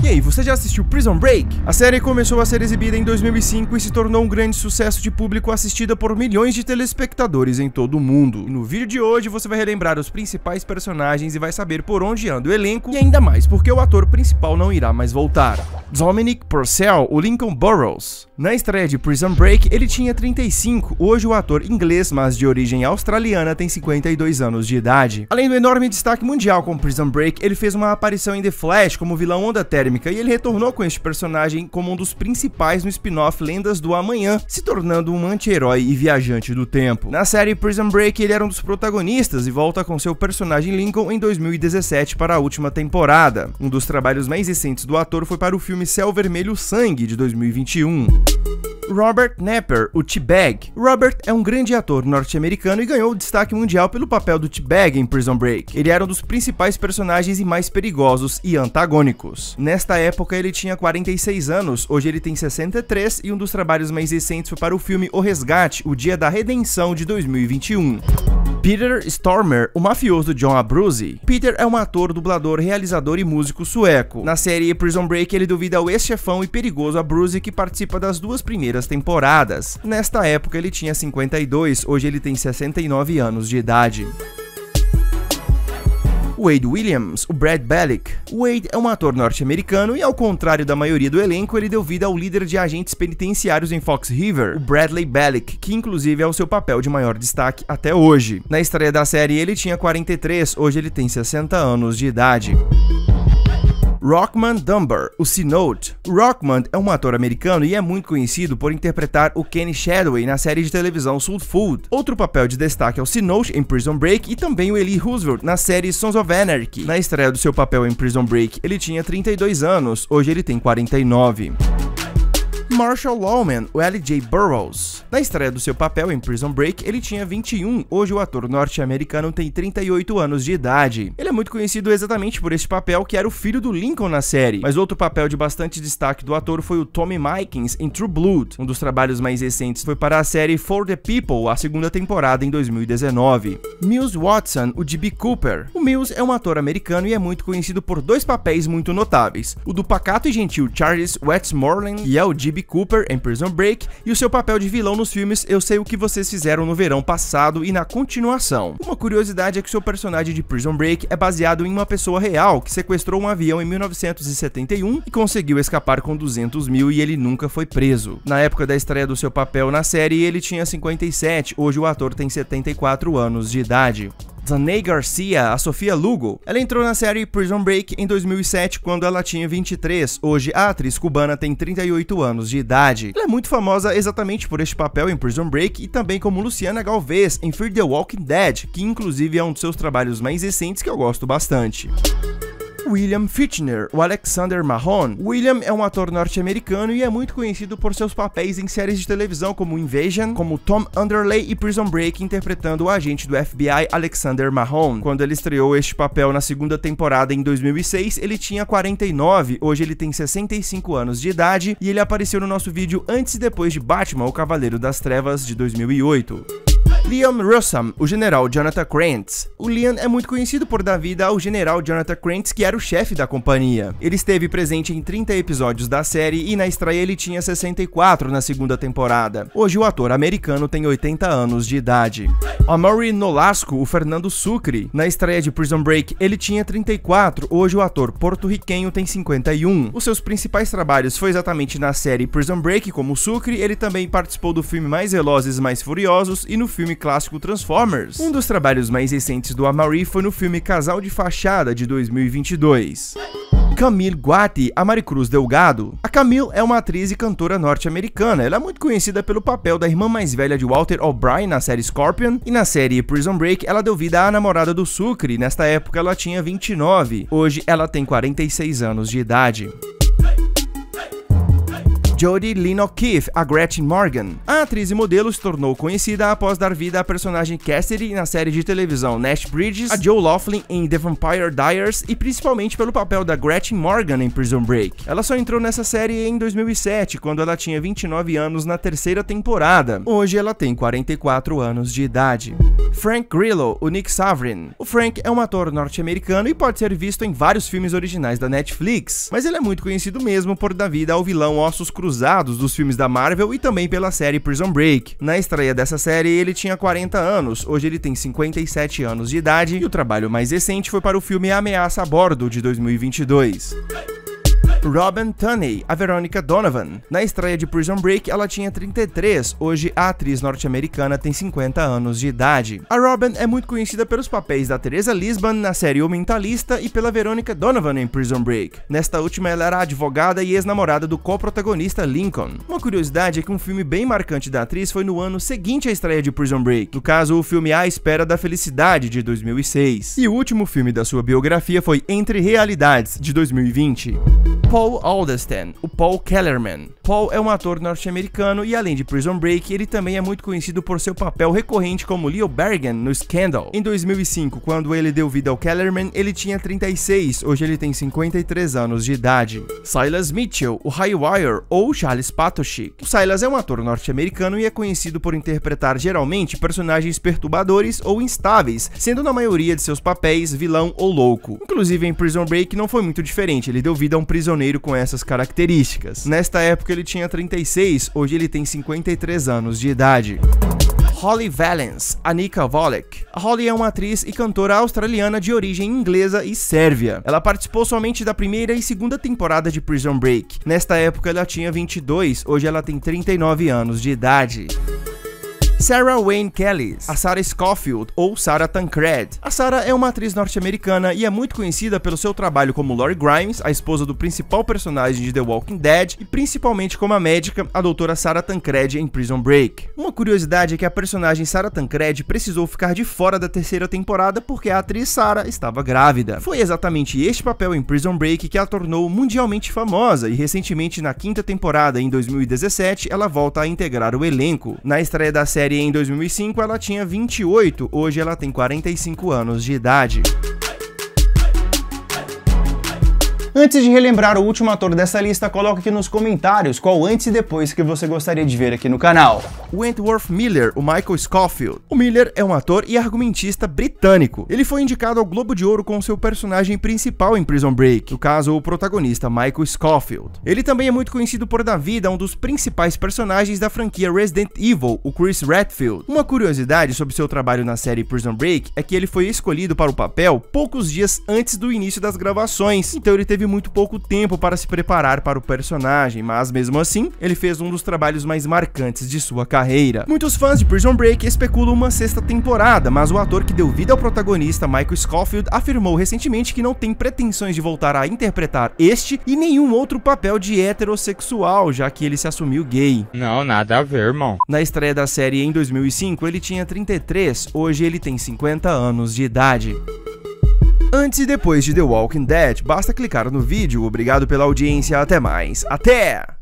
E aí, você já assistiu Prison Break? A série começou a ser exibida em 2005 e se tornou um grande sucesso de público assistida por milhões de telespectadores em todo o mundo. E no vídeo de hoje você vai relembrar os principais personagens e vai saber por onde anda o elenco e ainda mais porque o ator principal não irá mais voltar. Dominic Purcell, o Lincoln Burrows. Na estreia de Prison Break, ele tinha 35, hoje o ator inglês, mas de origem australiana, tem 52 anos de idade. Além do enorme destaque mundial com Prison Break, ele fez uma aparição em The Flash como vilão onda terra térmica, e ele retornou com este personagem como um dos principais no spin-off Lendas do Amanhã, se tornando um anti-herói e viajante do tempo. Na série Prison Break, ele era um dos protagonistas e volta com seu personagem Lincoln em 2017 para a última temporada. Um dos trabalhos mais recentes do ator foi para o filme Céu Vermelho Sangue, de 2021. Robert Knapper, o T-Bag. Robert é um grande ator norte-americano e ganhou destaque mundial pelo papel do T-Bag em Prison Break. Ele era um dos principais personagens e mais perigosos e antagônicos. Nesta época ele tinha 46 anos, hoje ele tem 63 e um dos trabalhos mais recentes foi para o filme O Resgate, o Dia da Redenção de 2021. Peter Stormer, o mafioso John Abruzzi. Peter é um ator, dublador, realizador e músico sueco. Na série Prison Break, ele duvida o ex-chefão e perigoso Abruzzi que participa das duas primeiras temporadas. Nesta época, ele tinha 52, hoje ele tem 69 anos de idade. Wade Williams, o Brad Bellick. Wade é um ator norte-americano e, ao contrário da maioria do elenco, ele deu vida ao líder de agentes penitenciários em Fox River, o Bradley Bellick, que inclusive é o seu papel de maior destaque até hoje. Na estreia da série ele tinha 43, hoje ele tem 60 anos de idade. Rockman Dunbar, o C-Note. Rockman é um ator americano e é muito conhecido por interpretar o Kenny Shadoway na série de televisão Soul Food. Outro papel de destaque é o C-Note em Prison Break e também o Eli Roosevelt na série Sons of Anarchy. Na estreia do seu papel em Prison Break, ele tinha 32 anos, hoje ele tem 49. Marshall Lawman, o L.J. Burroughs. Na estreia do seu papel em Prison Break, ele tinha 21, hoje o ator norte-americano tem 38 anos de idade. Ele é muito conhecido exatamente por este papel, que era o filho do Lincoln na série, mas outro papel de bastante destaque do ator foi o Tommy Mikins em True Blood. Um dos trabalhos mais recentes foi para a série For the People, a segunda temporada em 2019. Mills Watson, o D.B. Cooper. O Mills é um ator americano e é muito conhecido por dois papéis muito notáveis, o do pacato e gentil Charles Westmoreland, que é o D.B. Cooper em Prison Break e o seu papel de vilão nos filmes Eu Sei O Que Vocês Fizeram no Verão Passado e na continuação. Uma curiosidade é que seu personagem de Prison Break é baseado em uma pessoa real que sequestrou um avião em 1971 e conseguiu escapar com 200 mil e ele nunca foi preso. Na época da estreia do seu papel na série, ele tinha 57, hoje o ator tem 74 anos de idade. Zanei Garcia, a Sofia Lugo. Ela entrou na série Prison Break em 2007 quando ela tinha 23. Hoje, a atriz cubana tem 38 anos de idade. Ela é muito famosa exatamente por este papel em Prison Break e também como Luciana Galvez em Fear the Walking Dead, que inclusive é um dos seus trabalhos mais recentes que eu gosto bastante. William Fitchner, o Alexander Mahone. William é um ator norte-americano e é muito conhecido por seus papéis em séries de televisão como Invasion, como Tom Underlay e Prison Break, interpretando o agente do FBI Alexander Mahone. Quando ele estreou este papel na segunda temporada em 2006, ele tinha 49, hoje ele tem 65 anos de idade e ele apareceu no nosso vídeo antes e depois de Batman, o Cavaleiro das Trevas de 2008. Liam Russell, o general Jonathan Krantz. O Liam é muito conhecido por dar vida ao general Jonathan Krantz, que era o chefe da companhia. Ele esteve presente em 30 episódios da série e na estreia ele tinha 64 na segunda temporada. Hoje o ator americano tem 80 anos de idade. Amory Nolasco, o Fernando Sucre. Na estreia de Prison Break ele tinha 34, hoje o ator porto-riquenho tem 51. Os seus principais trabalhos foi exatamente na série Prison Break como Sucre, ele também participou do filme Mais Velozes Mais Furiosos e no filme clássico Transformers. Um dos trabalhos mais recentes do Amari foi no filme Casal de Fachada de 2022. Camille Guati, a Maricruz Delgado. A Camille é uma atriz e cantora norte-americana. Ela é muito conhecida pelo papel da irmã mais velha de Walter O'Brien na série Scorpion e na série Prison Break ela deu vida à namorada do Sucre. Nesta época ela tinha 29. Hoje ela tem 46 anos de idade. Jodie Lynn O'Keefe, a Gretchen Morgan. A atriz e modelo se tornou conhecida após dar vida à personagem Cassidy na série de televisão Nash Bridges, a Joe Laughlin em The Vampire Diaries e principalmente pelo papel da Gretchen Morgan em Prison Break. Ela só entrou nessa série em 2007, quando ela tinha 29 anos na terceira temporada. Hoje ela tem 44 anos de idade. Frank Grillo, o Nick Savrin. O Frank é um ator norte-americano e pode ser visto em vários filmes originais da Netflix, mas ele é muito conhecido mesmo por dar vida ao vilão Ossos Cruzados cruzados dos filmes da Marvel e também pela série Prison Break. Na estreia dessa série, ele tinha 40 anos, hoje ele tem 57 anos de idade e o trabalho mais recente foi para o filme Ameaça a Bordo, de 2022. Robin Tunney, a Veronica Donovan. Na estreia de Prison Break, ela tinha 33, hoje a atriz norte-americana tem 50 anos de idade. A Robin é muito conhecida pelos papéis da Teresa Lisbon na série O Mentalista e pela Veronica Donovan em Prison Break. Nesta última, ela era advogada e ex-namorada do co-protagonista Lincoln. Uma curiosidade é que um filme bem marcante da atriz foi no ano seguinte à estreia de Prison Break, no caso, o filme A Espera da Felicidade, de 2006. E o último filme da sua biografia foi Entre Realidades, de 2020. Paul Alderson, o Paul Kellerman. Paul é um ator norte-americano e além de Prison Break, ele também é muito conhecido por seu papel recorrente como Leo Bergen no Scandal. Em 2005, quando ele deu vida ao Kellerman, ele tinha 36, hoje ele tem 53 anos de idade. Silas Mitchell, o Highwire ou Charles Patochik. O Silas é um ator norte-americano e é conhecido por interpretar geralmente personagens perturbadores ou instáveis, sendo na maioria de seus papéis vilão ou louco. Inclusive em Prison Break não foi muito diferente, ele deu vida a um prisioneiro com essas características. Nesta época ele tinha 36, hoje ele tem 53 anos de idade. Holly Valance Anika Volek. A Holly é uma atriz e cantora australiana de origem inglesa e sérvia. Ela participou somente da primeira e segunda temporada de Prison Break. Nesta época ela tinha 22, hoje ela tem 39 anos de idade. Sarah Wayne Kelly, a Sarah Scofield ou Sarah Tancred. A Sarah é uma atriz norte-americana e é muito conhecida pelo seu trabalho como Lori Grimes, a esposa do principal personagem de The Walking Dead, e principalmente como a médica, a doutora Sarah Tancred em Prison Break. Uma curiosidade é que a personagem Sarah Tancred precisou ficar de fora da terceira temporada porque a atriz Sarah estava grávida. Foi exatamente este papel em Prison Break que a tornou mundialmente famosa e recentemente na quinta temporada em 2017 ela volta a integrar o elenco. Na estreia da série série em 2005 ela tinha 28, hoje ela tem 45 anos de idade. Antes de relembrar o último ator dessa lista, coloque aqui nos comentários qual antes e depois que você gostaria de ver aqui no canal. Wentworth Miller, o Michael Scofield. O Miller é um ator e argumentista britânico. Ele foi indicado ao Globo de Ouro com seu personagem principal em Prison Break, no caso o protagonista Michael Scofield. Ele também é muito conhecido por dar vida a um dos principais personagens da franquia Resident Evil, o Chris Redfield. Uma curiosidade sobre seu trabalho na série Prison Break é que ele foi escolhido para o papel poucos dias antes do início das gravações, então ele teve muito pouco tempo para se preparar para o personagem, mas mesmo assim, ele fez um dos trabalhos mais marcantes de sua carreira. Muitos fãs de Prison Break especulam uma sexta temporada, mas o ator que deu vida ao protagonista, Michael Scofield, afirmou recentemente que não tem pretensões de voltar a interpretar este e nenhum outro papel de heterossexual, já que ele se assumiu gay. Não, nada a ver, irmão. Na estreia da série em 2005, ele tinha 33, hoje ele tem 50 anos de idade. Antes e depois de The Walking Dead, basta clicar no vídeo. Obrigado pela audiência, até mais. Até!